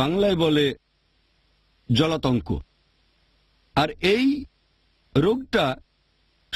বাংলায় বলে জলাতঙ্ক আর এই রোগটা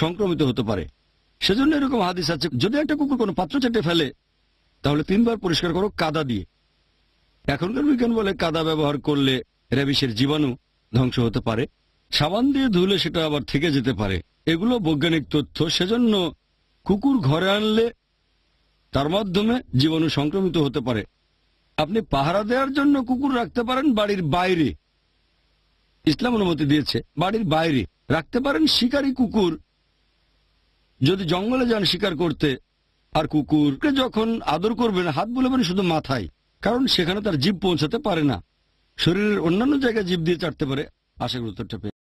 সংক্রমিত হতে পারে সেজন্য এরকম হাদিস আছে যদি একটা কুকুর কোনো পাত্র চেটে ফেলে তাহলে তিনবার পরিষ্কার করো কাদা দিয়ে এখনকার বিজ্ঞান বলে কাদা ব্যবহার করলে র্যাবিসের জীবাণু ধ্বংস হতে পারে সাবান দিয়ে ধুলে সেটা আবার থেকে যেতে পারে এগুলো বৈজ্ঞানিক তথ্য সেজন্য কুকুর ঘরে আনলে তার মাধ্যমে জীবাণু সংক্রমিত হতে পারে আপনি পাহারা দেওয়ার জন্য কুকুর রাখতে পারেন বাড়ির বাইরে ইসলাম অনুমতি দিয়েছে বাড়ির বাইরে রাখতে পারেন শিকারী কুকুর যদি জঙ্গলে যান শিকার করতে আর কুকুরকে যখন আদর করবেন হাত বুলাবেন শুধু মাথায় কারণ সেখানে তার জীব পৌঁছাতে পারে না শরীরের অন্যান্য জায়গায় জীব দিয়ে চাটতে পারে আশা গুরুত্বটা